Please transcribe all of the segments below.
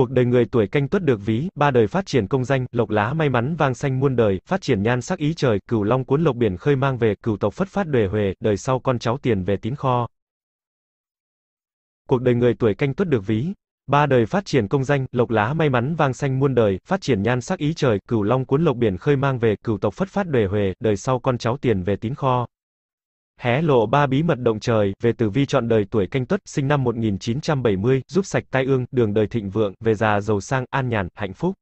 Cuộc đời người tuổi canh tuất được ví, ba đời phát triển công danh, lộc lá may mắn vang xanh muôn đời, phát triển nhan sắc ý trời, cửu long cuốn lộc biển khơi mang về, cửu tộc phất phát đuề huề, đời sau con cháu tiền về tín kho. Cuộc đời người tuổi canh tuất được ví, ba đời phát triển công danh, lộc lá may mắn vang xanh muôn đời, phát triển nhan sắc ý trời, cửu long cuốn lộc biển khơi mang về, cửu tộc phất phát đuề huề, đời sau con cháu tiền về tín kho. Hé lộ ba bí mật động trời, về tử vi chọn đời tuổi canh tuất, sinh năm 1970, giúp sạch tai ương, đường đời thịnh vượng, về già giàu sang, an nhàn, hạnh phúc.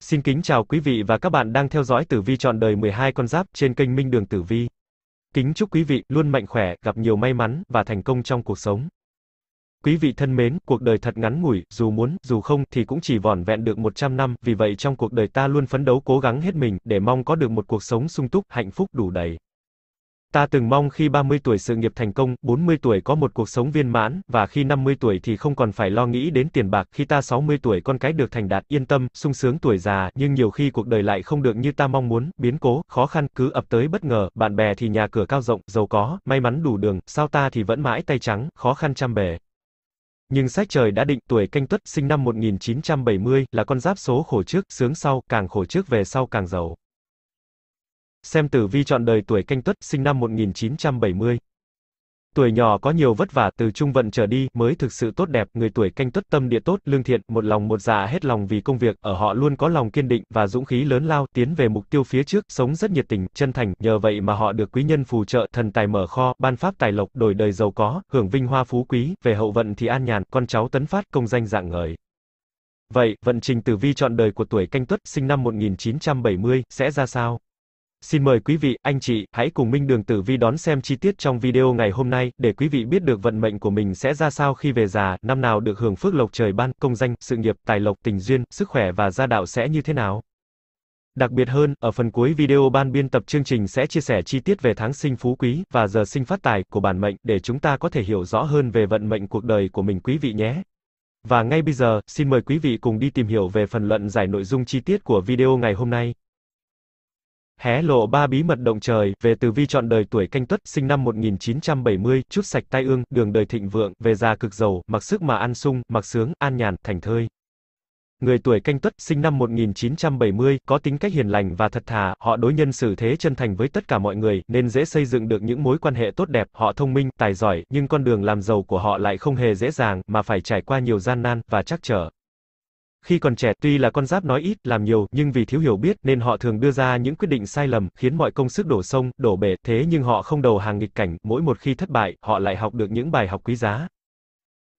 Xin kính chào quý vị và các bạn đang theo dõi tử vi chọn đời 12 con giáp trên kênh Minh Đường Tử Vi. Kính chúc quý vị luôn mạnh khỏe, gặp nhiều may mắn và thành công trong cuộc sống. Quý vị thân mến, cuộc đời thật ngắn ngủi, dù muốn, dù không thì cũng chỉ vỏn vẹn được 100 năm, vì vậy trong cuộc đời ta luôn phấn đấu cố gắng hết mình để mong có được một cuộc sống sung túc, hạnh phúc đủ đầy. Ta từng mong khi 30 tuổi sự nghiệp thành công, 40 tuổi có một cuộc sống viên mãn, và khi 50 tuổi thì không còn phải lo nghĩ đến tiền bạc, khi ta 60 tuổi con cái được thành đạt, yên tâm, sung sướng tuổi già, nhưng nhiều khi cuộc đời lại không được như ta mong muốn, biến cố, khó khăn, cứ ập tới bất ngờ, bạn bè thì nhà cửa cao rộng, giàu có, may mắn đủ đường, sao ta thì vẫn mãi tay trắng, khó khăn trăm bề. Nhưng sách trời đã định tuổi canh tuất, sinh năm 1970, là con giáp số khổ trước, sướng sau, càng khổ trước về sau càng giàu. Xem tử vi chọn đời tuổi canh tuất, sinh năm 1970. Tuổi nhỏ có nhiều vất vả từ trung vận trở đi mới thực sự tốt đẹp, người tuổi canh tuất tâm địa tốt, lương thiện, một lòng một dạ hết lòng vì công việc, ở họ luôn có lòng kiên định và dũng khí lớn lao, tiến về mục tiêu phía trước, sống rất nhiệt tình, chân thành, nhờ vậy mà họ được quý nhân phù trợ, thần tài mở kho, ban pháp tài lộc, đổi đời giàu có, hưởng vinh hoa phú quý, về hậu vận thì an nhàn, con cháu tấn phát, công danh dạng ngời. Vậy, vận trình tử vi chọn đời của tuổi canh tuất, sinh năm 1970, sẽ ra sao? Xin mời quý vị, anh chị, hãy cùng Minh Đường Tử Vi đón xem chi tiết trong video ngày hôm nay, để quý vị biết được vận mệnh của mình sẽ ra sao khi về già, năm nào được hưởng phước lộc trời ban, công danh, sự nghiệp, tài lộc, tình duyên, sức khỏe và gia đạo sẽ như thế nào. Đặc biệt hơn, ở phần cuối video ban biên tập chương trình sẽ chia sẻ chi tiết về tháng sinh phú quý và giờ sinh phát tài của bản mệnh để chúng ta có thể hiểu rõ hơn về vận mệnh cuộc đời của mình quý vị nhé. Và ngay bây giờ, xin mời quý vị cùng đi tìm hiểu về phần luận giải nội dung chi tiết của video ngày hôm nay hé lộ ba bí mật động trời, về từ vi chọn đời tuổi canh tuất, sinh năm 1970, chút sạch tai ương, đường đời thịnh vượng, về già cực giàu, mặc sức mà ăn sung, mặc sướng, an nhàn, thành thơi. Người tuổi canh tuất, sinh năm 1970, có tính cách hiền lành và thật thà, họ đối nhân xử thế chân thành với tất cả mọi người, nên dễ xây dựng được những mối quan hệ tốt đẹp, họ thông minh, tài giỏi, nhưng con đường làm giàu của họ lại không hề dễ dàng, mà phải trải qua nhiều gian nan, và trắc trở. Khi còn trẻ, tuy là con giáp nói ít, làm nhiều, nhưng vì thiếu hiểu biết nên họ thường đưa ra những quyết định sai lầm, khiến mọi công sức đổ sông, đổ bể, thế nhưng họ không đầu hàng nghịch cảnh, mỗi một khi thất bại, họ lại học được những bài học quý giá.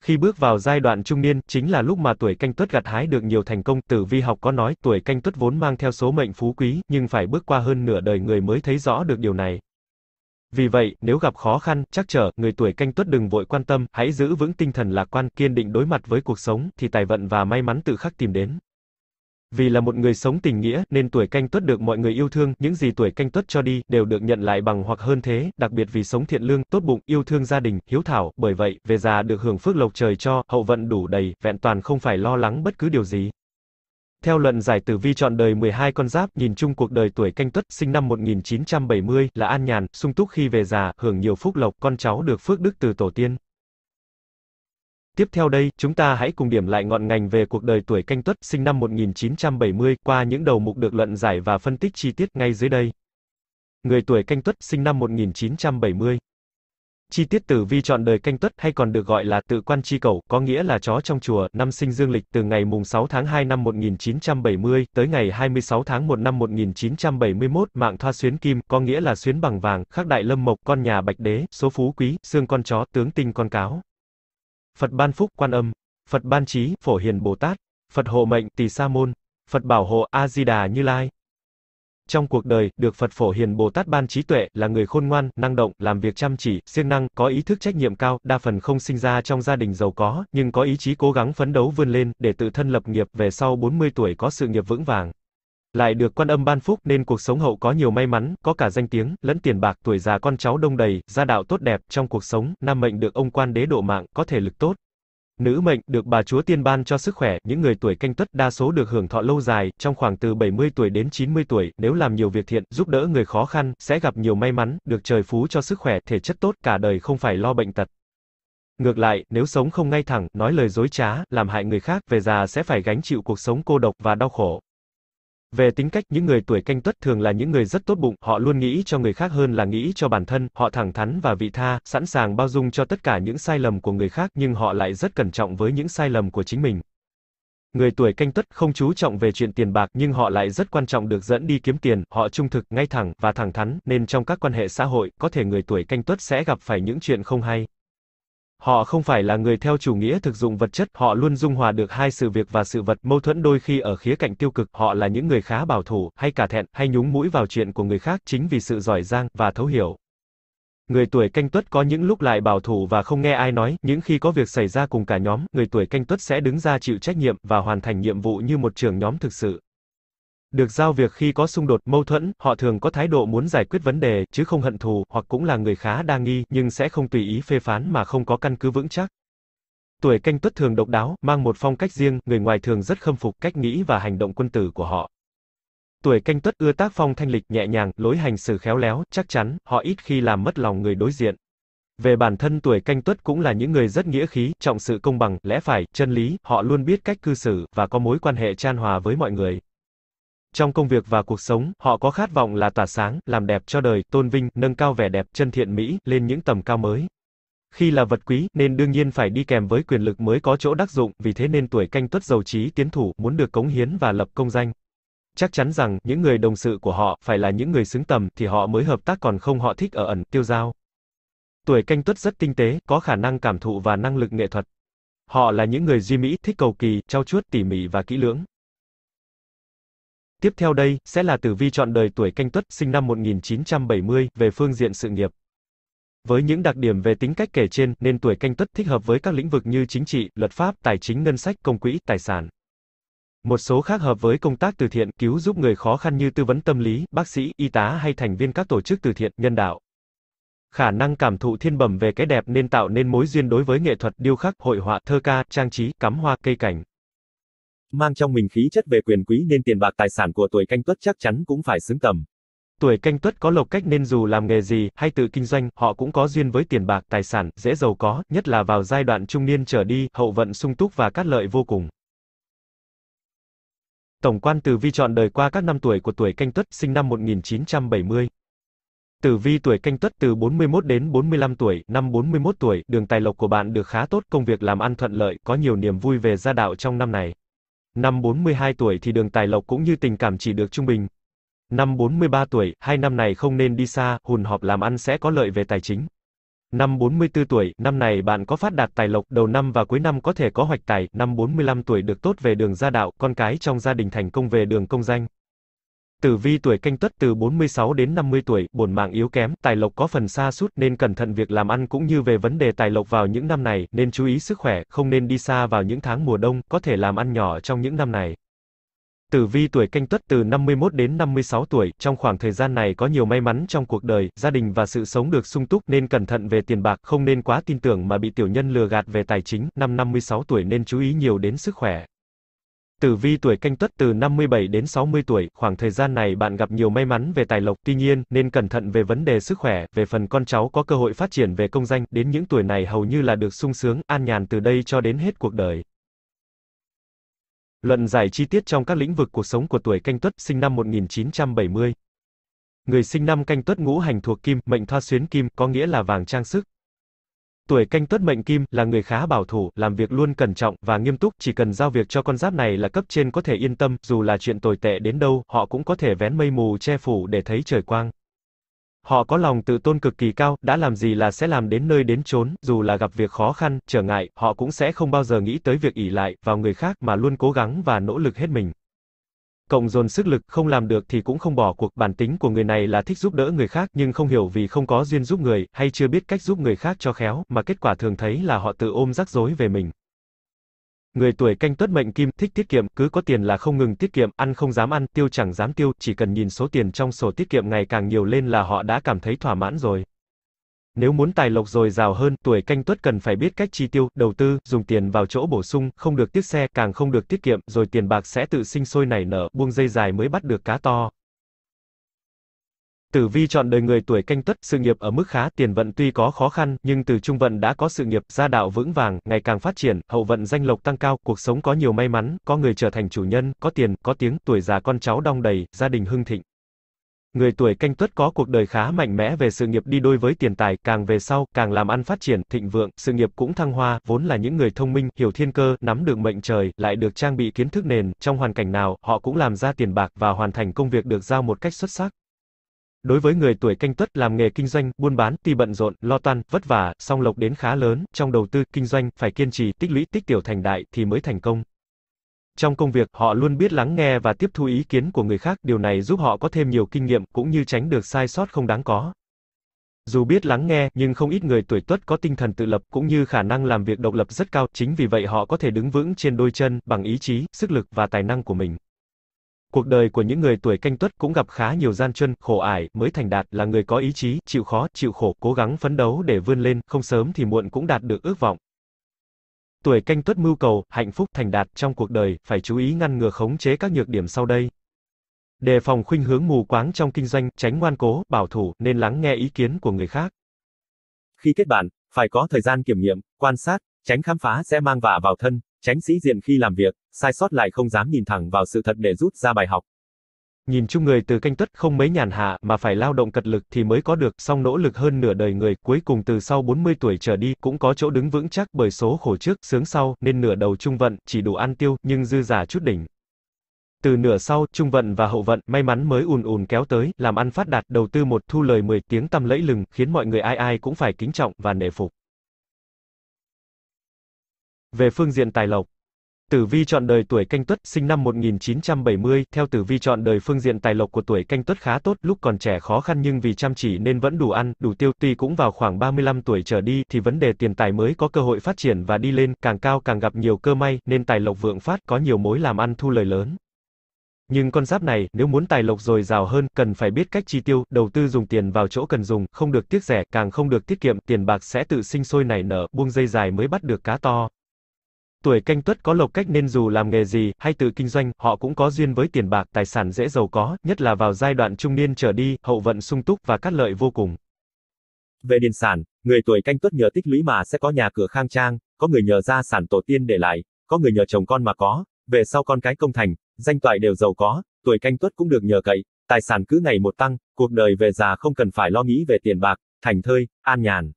Khi bước vào giai đoạn trung niên, chính là lúc mà tuổi canh tuất gặt hái được nhiều thành công, tử vi học có nói, tuổi canh tuất vốn mang theo số mệnh phú quý, nhưng phải bước qua hơn nửa đời người mới thấy rõ được điều này. Vì vậy, nếu gặp khó khăn, chắc trở, người tuổi canh tuất đừng vội quan tâm, hãy giữ vững tinh thần lạc quan, kiên định đối mặt với cuộc sống, thì tài vận và may mắn tự khắc tìm đến. Vì là một người sống tình nghĩa, nên tuổi canh tuất được mọi người yêu thương, những gì tuổi canh tuất cho đi, đều được nhận lại bằng hoặc hơn thế, đặc biệt vì sống thiện lương, tốt bụng, yêu thương gia đình, hiếu thảo, bởi vậy, về già được hưởng phước lộc trời cho, hậu vận đủ đầy, vẹn toàn không phải lo lắng bất cứ điều gì. Theo luận giải tử vi chọn đời 12 con giáp, nhìn chung cuộc đời tuổi canh tuất, sinh năm 1970, là an nhàn, sung túc khi về già, hưởng nhiều phúc lộc, con cháu được phước đức từ tổ tiên. Tiếp theo đây, chúng ta hãy cùng điểm lại ngọn ngành về cuộc đời tuổi canh tuất, sinh năm 1970, qua những đầu mục được luận giải và phân tích chi tiết ngay dưới đây. Người tuổi canh tuất, sinh năm 1970. Chi tiết tử vi chọn đời canh tuất hay còn được gọi là tự quan chi cầu, có nghĩa là chó trong chùa, năm sinh dương lịch từ ngày mùng 6 tháng 2 năm 1970 tới ngày 26 tháng 1 năm 1971, mạng thoa xuyến kim, có nghĩa là xuyến bằng vàng, khắc đại lâm mộc, con nhà bạch đế, số phú quý, xương con chó, tướng tinh con cáo. Phật ban phúc quan âm, Phật ban trí, phổ hiền Bồ Tát, Phật hộ mệnh, tỳ sa môn, Phật bảo hộ, A Di Đà Như Lai. Trong cuộc đời, được Phật Phổ Hiền Bồ Tát ban trí tuệ, là người khôn ngoan, năng động, làm việc chăm chỉ, siêng năng, có ý thức trách nhiệm cao, đa phần không sinh ra trong gia đình giàu có, nhưng có ý chí cố gắng phấn đấu vươn lên, để tự thân lập nghiệp, về sau 40 tuổi có sự nghiệp vững vàng. Lại được quan âm ban phúc nên cuộc sống hậu có nhiều may mắn, có cả danh tiếng, lẫn tiền bạc, tuổi già con cháu đông đầy, gia đạo tốt đẹp, trong cuộc sống, nam mệnh được ông quan đế độ mạng, có thể lực tốt, Nữ mệnh được bà chúa tiên ban cho sức khỏe, những người tuổi canh tuất đa số được hưởng thọ lâu dài, trong khoảng từ 70 tuổi đến 90 tuổi, nếu làm nhiều việc thiện, giúp đỡ người khó khăn, sẽ gặp nhiều may mắn, được trời phú cho sức khỏe, thể chất tốt, cả đời không phải lo bệnh tật. Ngược lại, nếu sống không ngay thẳng, nói lời dối trá, làm hại người khác, về già sẽ phải gánh chịu cuộc sống cô độc và đau khổ. Về tính cách, những người tuổi canh tuất thường là những người rất tốt bụng, họ luôn nghĩ cho người khác hơn là nghĩ cho bản thân, họ thẳng thắn và vị tha, sẵn sàng bao dung cho tất cả những sai lầm của người khác, nhưng họ lại rất cẩn trọng với những sai lầm của chính mình. Người tuổi canh tuất không chú trọng về chuyện tiền bạc nhưng họ lại rất quan trọng được dẫn đi kiếm tiền, họ trung thực, ngay thẳng và thẳng thắn, nên trong các quan hệ xã hội, có thể người tuổi canh tuất sẽ gặp phải những chuyện không hay. Họ không phải là người theo chủ nghĩa thực dụng vật chất, họ luôn dung hòa được hai sự việc và sự vật, mâu thuẫn đôi khi ở khía cạnh tiêu cực, họ là những người khá bảo thủ, hay cả thẹn, hay nhúng mũi vào chuyện của người khác chính vì sự giỏi giang và thấu hiểu. Người tuổi canh tuất có những lúc lại bảo thủ và không nghe ai nói, những khi có việc xảy ra cùng cả nhóm, người tuổi canh tuất sẽ đứng ra chịu trách nhiệm và hoàn thành nhiệm vụ như một trưởng nhóm thực sự được giao việc khi có xung đột, mâu thuẫn, họ thường có thái độ muốn giải quyết vấn đề, chứ không hận thù, hoặc cũng là người khá đa nghi, nhưng sẽ không tùy ý phê phán mà không có căn cứ vững chắc. Tuổi canh tuất thường độc đáo, mang một phong cách riêng, người ngoài thường rất khâm phục cách nghĩ và hành động quân tử của họ. Tuổi canh tuất ưa tác phong thanh lịch, nhẹ nhàng, lối hành xử khéo léo, chắc chắn, họ ít khi làm mất lòng người đối diện. Về bản thân tuổi canh tuất cũng là những người rất nghĩa khí, trọng sự công bằng, lẽ phải, chân lý, họ luôn biết cách cư xử, và có mối quan hệ chan hòa với mọi người. Trong công việc và cuộc sống, họ có khát vọng là tỏa sáng, làm đẹp cho đời, tôn vinh, nâng cao vẻ đẹp, chân thiện mỹ, lên những tầm cao mới. Khi là vật quý, nên đương nhiên phải đi kèm với quyền lực mới có chỗ đắc dụng, vì thế nên tuổi canh tuất giàu trí tiến thủ, muốn được cống hiến và lập công danh. Chắc chắn rằng, những người đồng sự của họ, phải là những người xứng tầm, thì họ mới hợp tác còn không họ thích ở ẩn, tiêu giao. Tuổi canh tuất rất tinh tế, có khả năng cảm thụ và năng lực nghệ thuật. Họ là những người duy mỹ, thích cầu kỳ, trau chuốt, tỉ mỉ và kỹ lưỡng. Tiếp theo đây, sẽ là tử vi chọn đời tuổi canh tuất, sinh năm 1970, về phương diện sự nghiệp. Với những đặc điểm về tính cách kể trên, nên tuổi canh tuất thích hợp với các lĩnh vực như chính trị, luật pháp, tài chính ngân sách, công quỹ, tài sản. Một số khác hợp với công tác từ thiện, cứu giúp người khó khăn như tư vấn tâm lý, bác sĩ, y tá hay thành viên các tổ chức từ thiện, nhân đạo. Khả năng cảm thụ thiên bẩm về cái đẹp nên tạo nên mối duyên đối với nghệ thuật điêu khắc, hội họa, thơ ca, trang trí, cắm hoa, cây cảnh mang trong mình khí chất về quyền quý nên tiền bạc tài sản của tuổi canh tuất chắc chắn cũng phải xứng tầm. Tuổi canh tuất có lộc cách nên dù làm nghề gì hay tự kinh doanh, họ cũng có duyên với tiền bạc, tài sản, dễ giàu có, nhất là vào giai đoạn trung niên trở đi, hậu vận sung túc và cát lợi vô cùng. Tổng quan tử Vi chọn đời qua các năm tuổi của tuổi canh tuất, sinh năm 1970. Tử vi tuổi canh tuất từ 41 đến 45 tuổi, năm 41 tuổi, đường tài lộc của bạn được khá tốt, công việc làm ăn thuận lợi, có nhiều niềm vui về gia đạo trong năm này. Năm 42 tuổi thì đường tài lộc cũng như tình cảm chỉ được trung bình. Năm 43 tuổi, hai năm này không nên đi xa, hùn họp làm ăn sẽ có lợi về tài chính. Năm 44 tuổi, năm này bạn có phát đạt tài lộc, đầu năm và cuối năm có thể có hoạch tài, năm 45 tuổi được tốt về đường gia đạo, con cái trong gia đình thành công về đường công danh. Tử vi tuổi canh tuất từ 46 đến 50 tuổi, bổn mạng yếu kém, tài lộc có phần xa sút nên cẩn thận việc làm ăn cũng như về vấn đề tài lộc vào những năm này, nên chú ý sức khỏe, không nên đi xa vào những tháng mùa đông, có thể làm ăn nhỏ trong những năm này. Tử vi tuổi canh tuất từ 51 đến 56 tuổi, trong khoảng thời gian này có nhiều may mắn trong cuộc đời, gia đình và sự sống được sung túc nên cẩn thận về tiền bạc, không nên quá tin tưởng mà bị tiểu nhân lừa gạt về tài chính, năm 56 tuổi nên chú ý nhiều đến sức khỏe. Tử vi tuổi canh tuất từ 57 đến 60 tuổi, khoảng thời gian này bạn gặp nhiều may mắn về tài lộc, tuy nhiên, nên cẩn thận về vấn đề sức khỏe, về phần con cháu có cơ hội phát triển về công danh, đến những tuổi này hầu như là được sung sướng, an nhàn từ đây cho đến hết cuộc đời. Luận giải chi tiết trong các lĩnh vực cuộc sống của tuổi canh tuất, sinh năm 1970. Người sinh năm canh tuất ngũ hành thuộc kim, mệnh thoa xuyến kim, có nghĩa là vàng trang sức. Tuổi canh tuất mệnh kim là người khá bảo thủ, làm việc luôn cẩn trọng và nghiêm túc, chỉ cần giao việc cho con giáp này là cấp trên có thể yên tâm, dù là chuyện tồi tệ đến đâu, họ cũng có thể vén mây mù che phủ để thấy trời quang. Họ có lòng tự tôn cực kỳ cao, đã làm gì là sẽ làm đến nơi đến chốn, dù là gặp việc khó khăn, trở ngại, họ cũng sẽ không bao giờ nghĩ tới việc ỷ lại vào người khác mà luôn cố gắng và nỗ lực hết mình cộng dồn sức lực không làm được thì cũng không bỏ cuộc, bản tính của người này là thích giúp đỡ người khác nhưng không hiểu vì không có duyên giúp người hay chưa biết cách giúp người khác cho khéo, mà kết quả thường thấy là họ tự ôm rắc rối về mình. Người tuổi canh tuất mệnh kim, thích tiết kiệm, cứ có tiền là không ngừng tiết kiệm, ăn không dám ăn, tiêu chẳng dám tiêu, chỉ cần nhìn số tiền trong sổ tiết kiệm ngày càng nhiều lên là họ đã cảm thấy thỏa mãn rồi. Nếu muốn tài lộc dồi dào hơn, tuổi canh tuất cần phải biết cách chi tiêu, đầu tư, dùng tiền vào chỗ bổ sung, không được tiết xe, càng không được tiết kiệm, rồi tiền bạc sẽ tự sinh sôi nảy nở, buông dây dài mới bắt được cá to. Tử vi chọn đời người tuổi canh tuất, sự nghiệp ở mức khá, tiền vận tuy có khó khăn, nhưng từ trung vận đã có sự nghiệp, gia đạo vững vàng, ngày càng phát triển, hậu vận danh lộc tăng cao, cuộc sống có nhiều may mắn, có người trở thành chủ nhân, có tiền, có tiếng, tuổi già con cháu đong đầy, gia đình hưng thịnh. Người tuổi canh tuất có cuộc đời khá mạnh mẽ về sự nghiệp đi đôi với tiền tài, càng về sau, càng làm ăn phát triển, thịnh vượng, sự nghiệp cũng thăng hoa, vốn là những người thông minh, hiểu thiên cơ, nắm được mệnh trời, lại được trang bị kiến thức nền, trong hoàn cảnh nào, họ cũng làm ra tiền bạc và hoàn thành công việc được giao một cách xuất sắc. Đối với người tuổi canh tuất làm nghề kinh doanh, buôn bán, tuy bận rộn, lo toan, vất vả, song lộc đến khá lớn, trong đầu tư, kinh doanh, phải kiên trì, tích lũy, tích tiểu thành đại, thì mới thành công. Trong công việc, họ luôn biết lắng nghe và tiếp thu ý kiến của người khác, điều này giúp họ có thêm nhiều kinh nghiệm cũng như tránh được sai sót không đáng có. Dù biết lắng nghe, nhưng không ít người tuổi Tuất có tinh thần tự lập cũng như khả năng làm việc độc lập rất cao, chính vì vậy họ có thể đứng vững trên đôi chân bằng ý chí, sức lực và tài năng của mình. Cuộc đời của những người tuổi canh tuất cũng gặp khá nhiều gian truân, khổ ải, mới thành đạt là người có ý chí, chịu khó, chịu khổ, cố gắng phấn đấu để vươn lên, không sớm thì muộn cũng đạt được ước vọng. Tuổi canh tuất mưu cầu, hạnh phúc, thành đạt trong cuộc đời, phải chú ý ngăn ngừa khống chế các nhược điểm sau đây. Đề phòng khuynh hướng mù quáng trong kinh doanh, tránh ngoan cố, bảo thủ, nên lắng nghe ý kiến của người khác. Khi kết bạn, phải có thời gian kiểm nghiệm, quan sát, tránh khám phá sẽ mang vạ vào thân, tránh sĩ diện khi làm việc, sai sót lại không dám nhìn thẳng vào sự thật để rút ra bài học. Nhìn chung người từ canh tuất không mấy nhàn hạ mà phải lao động cật lực thì mới có được, song nỗ lực hơn nửa đời người, cuối cùng từ sau 40 tuổi trở đi cũng có chỗ đứng vững chắc bởi số khổ trước, sướng sau, nên nửa đầu trung vận chỉ đủ ăn tiêu, nhưng dư giả chút đỉnh. Từ nửa sau, trung vận và hậu vận, may mắn mới ùn ùn kéo tới, làm ăn phát đạt, đầu tư một thu lời 10 tiếng tăm lẫy lừng, khiến mọi người ai ai cũng phải kính trọng và nể phục. Về phương diện tài lộc, Tử vi chọn đời tuổi canh tuất, sinh năm 1970, theo tử vi chọn đời phương diện tài lộc của tuổi canh tuất khá tốt, lúc còn trẻ khó khăn nhưng vì chăm chỉ nên vẫn đủ ăn, đủ tiêu, tuy cũng vào khoảng 35 tuổi trở đi thì vấn đề tiền tài mới có cơ hội phát triển và đi lên, càng cao càng gặp nhiều cơ may, nên tài lộc vượng phát, có nhiều mối làm ăn thu lời lớn. Nhưng con giáp này, nếu muốn tài lộc dồi dào hơn, cần phải biết cách chi tiêu, đầu tư dùng tiền vào chỗ cần dùng, không được tiếc rẻ, càng không được tiết kiệm, tiền bạc sẽ tự sinh sôi nảy nở, buông dây dài mới bắt được cá to. Tuổi canh tuất có lộc cách nên dù làm nghề gì, hay tự kinh doanh, họ cũng có duyên với tiền bạc, tài sản dễ giàu có, nhất là vào giai đoạn trung niên trở đi, hậu vận sung túc và cát lợi vô cùng. Về điền sản, người tuổi canh tuất nhờ tích lũy mà sẽ có nhà cửa khang trang, có người nhờ gia sản tổ tiên để lại, có người nhờ chồng con mà có, về sau con cái công thành, danh toại đều giàu có, tuổi canh tuất cũng được nhờ cậy, tài sản cứ ngày một tăng, cuộc đời về già không cần phải lo nghĩ về tiền bạc, thành thơi, an nhàn.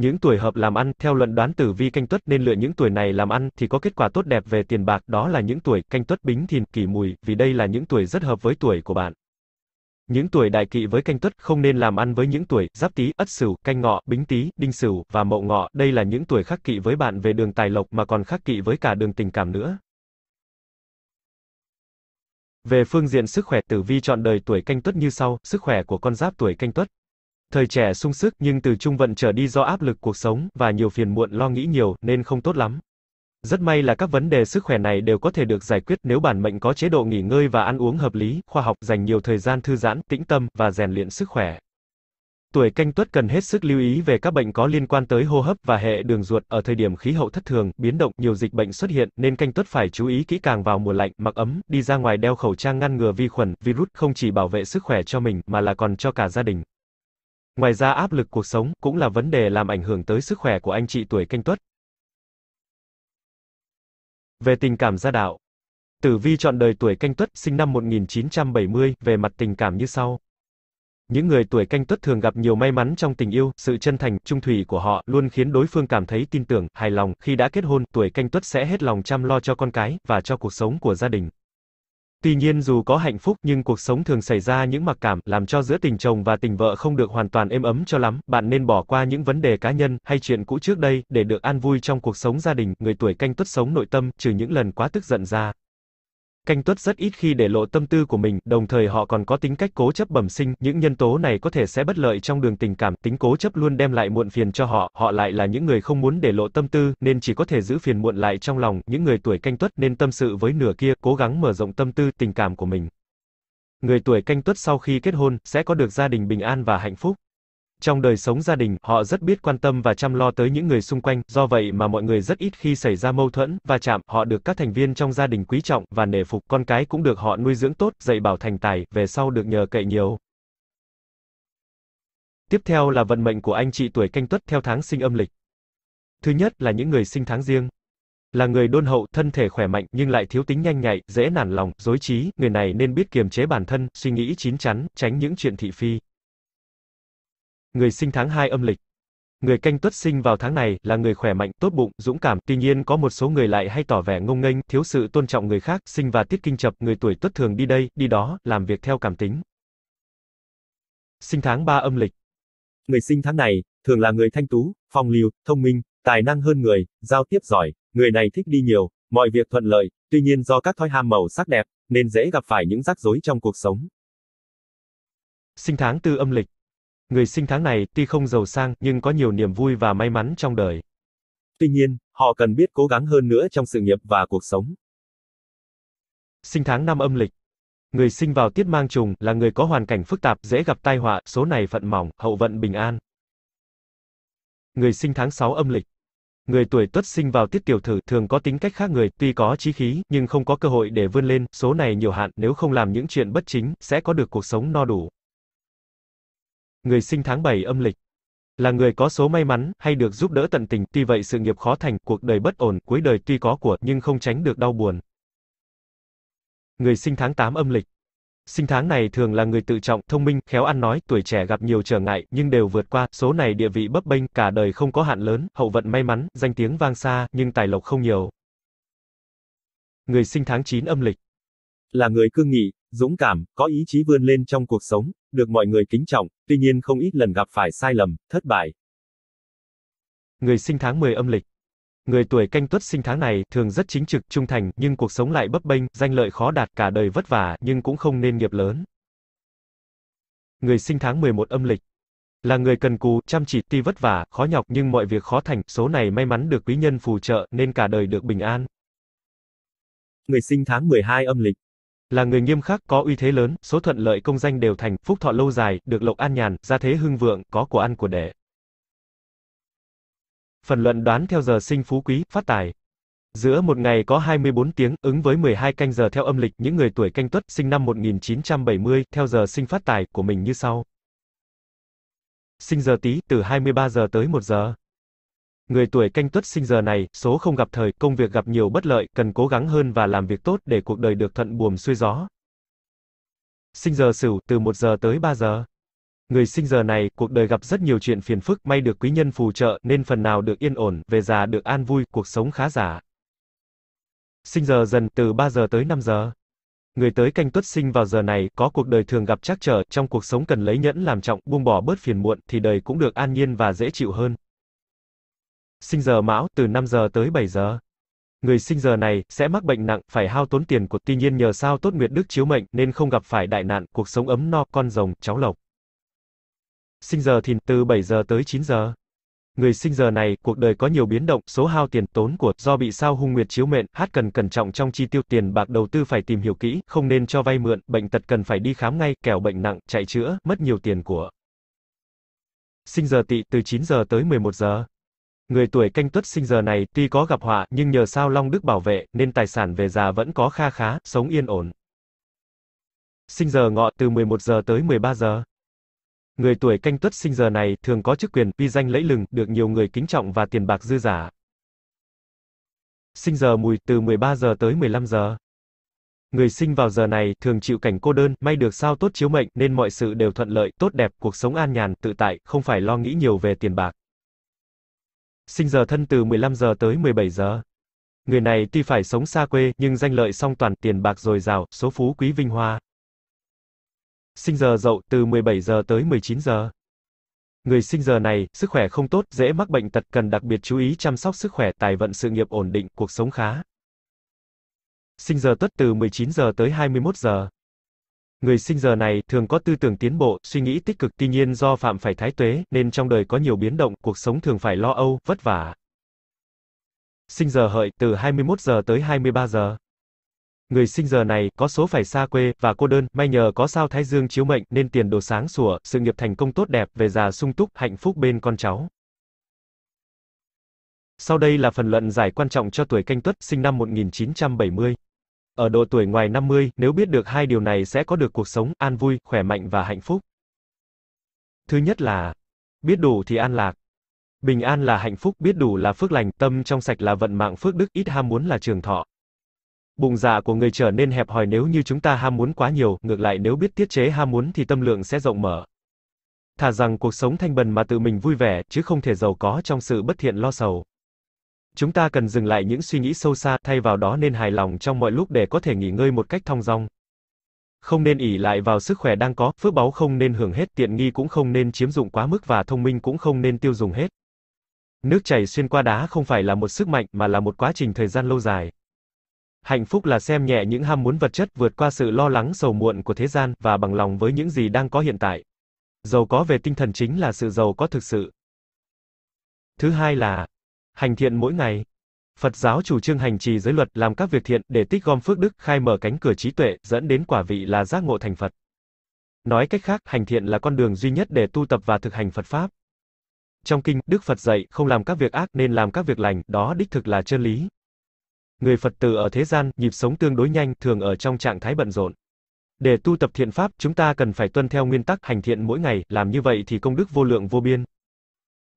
Những tuổi hợp làm ăn, theo luận đoán tử vi canh tuất nên lựa những tuổi này làm ăn thì có kết quả tốt đẹp về tiền bạc, đó là những tuổi canh tuất bính thìn, kỷ mùi, vì đây là những tuổi rất hợp với tuổi của bạn. Những tuổi đại kỵ với canh tuất không nên làm ăn với những tuổi giáp tý, ất sửu, canh ngọ, bính tý, đinh sửu và mậu ngọ, đây là những tuổi khắc kỵ với bạn về đường tài lộc mà còn khắc kỵ với cả đường tình cảm nữa. Về phương diện sức khỏe, tử vi chọn đời tuổi canh tuất như sau, sức khỏe của con giáp tuổi canh tuất thời trẻ sung sức nhưng từ trung vận trở đi do áp lực cuộc sống và nhiều phiền muộn lo nghĩ nhiều nên không tốt lắm. Rất may là các vấn đề sức khỏe này đều có thể được giải quyết nếu bản mệnh có chế độ nghỉ ngơi và ăn uống hợp lý, khoa học, dành nhiều thời gian thư giãn, tĩnh tâm và rèn luyện sức khỏe. Tuổi canh tuất cần hết sức lưu ý về các bệnh có liên quan tới hô hấp và hệ đường ruột ở thời điểm khí hậu thất thường, biến động, nhiều dịch bệnh xuất hiện nên canh tuất phải chú ý kỹ càng vào mùa lạnh, mặc ấm, đi ra ngoài đeo khẩu trang ngăn ngừa vi khuẩn, virus, không chỉ bảo vệ sức khỏe cho mình mà là còn cho cả gia đình. Ngoài ra áp lực cuộc sống cũng là vấn đề làm ảnh hưởng tới sức khỏe của anh chị tuổi canh tuất. Về tình cảm gia đạo. Tử vi chọn đời tuổi canh tuất, sinh năm 1970, về mặt tình cảm như sau. Những người tuổi canh tuất thường gặp nhiều may mắn trong tình yêu, sự chân thành, trung thủy của họ luôn khiến đối phương cảm thấy tin tưởng, hài lòng. Khi đã kết hôn, tuổi canh tuất sẽ hết lòng chăm lo cho con cái và cho cuộc sống của gia đình. Tuy nhiên dù có hạnh phúc nhưng cuộc sống thường xảy ra những mặc cảm, làm cho giữa tình chồng và tình vợ không được hoàn toàn êm ấm cho lắm, bạn nên bỏ qua những vấn đề cá nhân hay chuyện cũ trước đây để được an vui trong cuộc sống gia đình, người tuổi canh tuất sống nội tâm, trừ những lần quá tức giận ra canh tuất rất ít khi để lộ tâm tư của mình, đồng thời họ còn có tính cách cố chấp bẩm sinh, những nhân tố này có thể sẽ bất lợi trong đường tình cảm, tính cố chấp luôn đem lại muộn phiền cho họ, họ lại là những người không muốn để lộ tâm tư, nên chỉ có thể giữ phiền muộn lại trong lòng, những người tuổi canh tuất nên tâm sự với nửa kia, cố gắng mở rộng tâm tư, tình cảm của mình. Người tuổi canh tuất sau khi kết hôn, sẽ có được gia đình bình an và hạnh phúc. Trong đời sống gia đình, họ rất biết quan tâm và chăm lo tới những người xung quanh, do vậy mà mọi người rất ít khi xảy ra mâu thuẫn, và chạm, họ được các thành viên trong gia đình quý trọng và nể phục, con cái cũng được họ nuôi dưỡng tốt, dạy bảo thành tài, về sau được nhờ cậy nhiều. Tiếp theo là vận mệnh của anh chị tuổi canh tuất theo tháng sinh âm lịch. Thứ nhất là những người sinh tháng riêng. Là người đôn hậu, thân thể khỏe mạnh nhưng lại thiếu tính nhanh nhạy, dễ nản lòng, dối trí, người này nên biết kiềm chế bản thân, suy nghĩ chín chắn, tránh những chuyện thị phi. Người sinh tháng 2 âm lịch. Người canh tuất sinh vào tháng này là người khỏe mạnh, tốt bụng, dũng cảm, tuy nhiên có một số người lại hay tỏ vẻ ngông nghênh, thiếu sự tôn trọng người khác, sinh và tiết kinh chập, người tuổi tuất thường đi đây, đi đó, làm việc theo cảm tính. Sinh tháng 3 âm lịch. Người sinh tháng này thường là người thanh tú, phong lưu, thông minh, tài năng hơn người, giao tiếp giỏi, người này thích đi nhiều, mọi việc thuận lợi, tuy nhiên do các thói ham màu sắc đẹp nên dễ gặp phải những rắc rối trong cuộc sống. Sinh tháng 4 âm lịch Người sinh tháng này, tuy không giàu sang, nhưng có nhiều niềm vui và may mắn trong đời. Tuy nhiên, họ cần biết cố gắng hơn nữa trong sự nghiệp và cuộc sống. Sinh tháng năm âm lịch. Người sinh vào tiết mang trùng là người có hoàn cảnh phức tạp, dễ gặp tai họa, số này phận mỏng, hậu vận bình an. Người sinh tháng 6 âm lịch. Người tuổi Tuất sinh vào tiết tiểu thử thường có tính cách khác người, tuy có chí khí nhưng không có cơ hội để vươn lên, số này nhiều hạn, nếu không làm những chuyện bất chính sẽ có được cuộc sống no đủ. Người sinh tháng 7 âm lịch là người có số may mắn hay được giúp đỡ tận tình, tuy vậy sự nghiệp khó thành, cuộc đời bất ổn, cuối đời tuy có của nhưng không tránh được đau buồn. Người sinh tháng 8 âm lịch Sinh tháng này thường là người tự trọng, thông minh, khéo ăn nói, tuổi trẻ gặp nhiều trở ngại, nhưng đều vượt qua, số này địa vị bấp bênh, cả đời không có hạn lớn, hậu vận may mắn, danh tiếng vang xa, nhưng tài lộc không nhiều. Người sinh tháng 9 âm lịch Là người cương nghị, dũng cảm, có ý chí vươn lên trong cuộc sống, được mọi người kính trọng, tuy nhiên không ít lần gặp phải sai lầm, thất bại. Người sinh tháng 10 âm lịch Người tuổi canh tuất sinh tháng này thường rất chính trực, trung thành, nhưng cuộc sống lại bấp bênh, danh lợi khó đạt, cả đời vất vả, nhưng cũng không nên nghiệp lớn. Người sinh tháng 11 âm lịch là người cần cù, chăm chỉ, tuy vất vả, khó nhọc nhưng mọi việc khó thành, số này may mắn được quý nhân phù trợ nên cả đời được bình an. Người sinh tháng 12 âm lịch là người nghiêm khắc, có uy thế lớn, số thuận lợi công danh đều thành, phúc thọ lâu dài, được lộc an nhàn, gia thế hưng vượng, có của ăn của để. Phần luận đoán theo giờ sinh phú quý, phát tài. Giữa một ngày có 24 tiếng, ứng với 12 canh giờ theo âm lịch, những người tuổi canh tuất, sinh năm 1970, theo giờ sinh phát tài của mình như sau. Sinh giờ tí, từ 23 giờ tới 1 giờ. Người tuổi canh tuất sinh giờ này, số không gặp thời, công việc gặp nhiều bất lợi, cần cố gắng hơn và làm việc tốt để cuộc đời được thuận buồm xuôi gió. Sinh giờ Sửu, từ 1 giờ tới 3 giờ. Người sinh giờ này, cuộc đời gặp rất nhiều chuyện phiền phức, may được quý nhân phù trợ nên phần nào được yên ổn, về già được an vui, cuộc sống khá giả. Sinh giờ dần từ 3 giờ tới 5 giờ. Người tới canh tuất sinh vào giờ này, có cuộc đời thường gặp trắc trở, trong cuộc sống cần lấy nhẫn làm trọng, buông bỏ bớt phiền muộn thì đời cũng được an nhiên và dễ chịu hơn sinh giờ mão từ 5 giờ tới 7 giờ. Người sinh giờ này sẽ mắc bệnh nặng, phải hao tốn tiền của tuy nhiên nhờ sao tốt nguyệt đức chiếu mệnh nên không gặp phải đại nạn, cuộc sống ấm no, con rồng, cháu lộc. Sinh giờ thìn từ 7 giờ tới 9 giờ. Người sinh giờ này, cuộc đời có nhiều biến động, số hao tiền tốn của do bị sao hung nguyệt chiếu mệnh, hát cần cẩn trọng trong chi tiêu tiền bạc đầu tư phải tìm hiểu kỹ, không nên cho vay mượn, bệnh tật cần phải đi khám ngay, kẻo bệnh nặng, chạy chữa, mất nhiều tiền của. Sinh giờ tỵ từ 9 giờ tới 11 giờ. Người tuổi canh tuất sinh giờ này tuy có gặp họa nhưng nhờ sao Long Đức bảo vệ nên tài sản về già vẫn có kha khá, sống yên ổn. Sinh giờ ngọ từ 11 giờ tới 13 giờ. Người tuổi canh tuất sinh giờ này thường có chức quyền, uy danh lẫy lừng, được nhiều người kính trọng và tiền bạc dư giả. Sinh giờ mùi từ 13 giờ tới 15 giờ. Người sinh vào giờ này thường chịu cảnh cô đơn, may được sao tốt chiếu mệnh nên mọi sự đều thuận lợi, tốt đẹp, cuộc sống an nhàn, tự tại, không phải lo nghĩ nhiều về tiền bạc sinh giờ thân từ 15 giờ tới 17 giờ. Người này tuy phải sống xa quê, nhưng danh lợi song toàn, tiền bạc dồi dào, số phú quý vinh hoa. Sinh giờ dậu, từ 17 giờ tới 19 giờ. Người sinh giờ này, sức khỏe không tốt, dễ mắc bệnh tật, cần đặc biệt chú ý chăm sóc sức khỏe, tài vận sự nghiệp ổn định, cuộc sống khá. Sinh giờ tuất từ 19 giờ tới 21 giờ. Người sinh giờ này thường có tư tưởng tiến bộ, suy nghĩ tích cực, tuy nhiên do phạm phải thái tuế nên trong đời có nhiều biến động, cuộc sống thường phải lo âu, vất vả. Sinh giờ hợi từ 21 giờ tới 23 giờ. Người sinh giờ này có số phải xa quê và cô đơn, may nhờ có sao Thái Dương chiếu mệnh nên tiền đồ sáng sủa, sự nghiệp thành công tốt đẹp, về già sung túc, hạnh phúc bên con cháu. Sau đây là phần luận giải quan trọng cho tuổi Canh Tuất, sinh năm 1970. Ở độ tuổi ngoài 50, nếu biết được hai điều này sẽ có được cuộc sống an vui, khỏe mạnh và hạnh phúc. Thứ nhất là biết đủ thì an lạc. Bình an là hạnh phúc, biết đủ là phước lành, tâm trong sạch là vận mạng phước đức, ít ham muốn là trường thọ. Bụng dạ của người trở nên hẹp hòi nếu như chúng ta ham muốn quá nhiều, ngược lại nếu biết tiết chế ham muốn thì tâm lượng sẽ rộng mở. Thà rằng cuộc sống thanh bần mà tự mình vui vẻ, chứ không thể giàu có trong sự bất thiện lo sầu. Chúng ta cần dừng lại những suy nghĩ sâu xa, thay vào đó nên hài lòng trong mọi lúc để có thể nghỉ ngơi một cách thong dong. Không nên ỉ lại vào sức khỏe đang có, phước báu không nên hưởng hết, tiện nghi cũng không nên chiếm dụng quá mức và thông minh cũng không nên tiêu dùng hết. Nước chảy xuyên qua đá không phải là một sức mạnh mà là một quá trình thời gian lâu dài. Hạnh phúc là xem nhẹ những ham muốn vật chất, vượt qua sự lo lắng sầu muộn của thế gian và bằng lòng với những gì đang có hiện tại. Giàu có về tinh thần chính là sự giàu có thực sự. Thứ hai là Hành thiện mỗi ngày. Phật giáo chủ trương hành trì giới luật, làm các việc thiện để tích gom phước đức, khai mở cánh cửa trí tuệ, dẫn đến quả vị là giác ngộ thành Phật. Nói cách khác, hành thiện là con đường duy nhất để tu tập và thực hành Phật pháp. Trong kinh, Đức Phật dạy, không làm các việc ác nên làm các việc lành, đó đích thực là chân lý. Người Phật tử ở thế gian, nhịp sống tương đối nhanh, thường ở trong trạng thái bận rộn. Để tu tập thiện pháp, chúng ta cần phải tuân theo nguyên tắc hành thiện mỗi ngày, làm như vậy thì công đức vô lượng vô biên.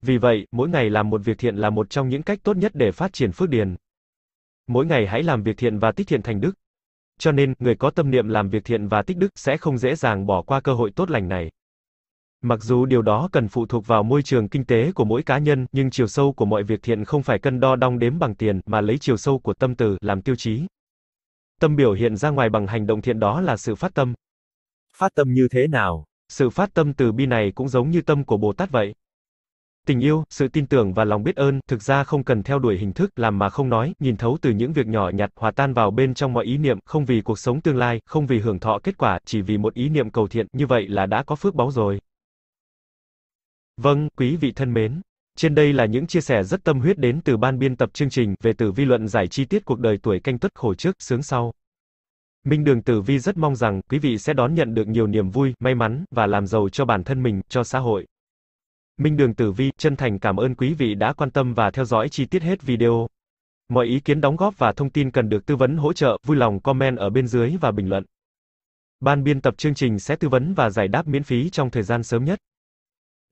Vì vậy, mỗi ngày làm một việc thiện là một trong những cách tốt nhất để phát triển phước điền. Mỗi ngày hãy làm việc thiện và tích thiện thành đức. Cho nên, người có tâm niệm làm việc thiện và tích đức sẽ không dễ dàng bỏ qua cơ hội tốt lành này. Mặc dù điều đó cần phụ thuộc vào môi trường kinh tế của mỗi cá nhân, nhưng chiều sâu của mọi việc thiện không phải cân đo đong đếm bằng tiền, mà lấy chiều sâu của tâm từ làm tiêu chí. Tâm biểu hiện ra ngoài bằng hành động thiện đó là sự phát tâm. Phát tâm như thế nào? Sự phát tâm từ bi này cũng giống như tâm của Bồ Tát vậy. Tình yêu, sự tin tưởng và lòng biết ơn, thực ra không cần theo đuổi hình thức, làm mà không nói, nhìn thấu từ những việc nhỏ nhặt, hòa tan vào bên trong mọi ý niệm, không vì cuộc sống tương lai, không vì hưởng thọ kết quả, chỉ vì một ý niệm cầu thiện, như vậy là đã có phước báo rồi. Vâng, quý vị thân mến. Trên đây là những chia sẻ rất tâm huyết đến từ ban biên tập chương trình về tử vi luận giải chi tiết cuộc đời tuổi canh tuất khổ trước, sướng sau. Minh Đường Tử Vi rất mong rằng quý vị sẽ đón nhận được nhiều niềm vui, may mắn và làm giàu cho bản thân mình, cho xã hội. Minh Đường Tử Vi, chân thành cảm ơn quý vị đã quan tâm và theo dõi chi tiết hết video. Mọi ý kiến đóng góp và thông tin cần được tư vấn hỗ trợ, vui lòng comment ở bên dưới và bình luận. Ban biên tập chương trình sẽ tư vấn và giải đáp miễn phí trong thời gian sớm nhất.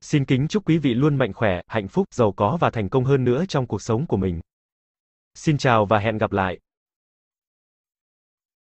Xin kính chúc quý vị luôn mạnh khỏe, hạnh phúc, giàu có và thành công hơn nữa trong cuộc sống của mình. Xin chào và hẹn gặp lại.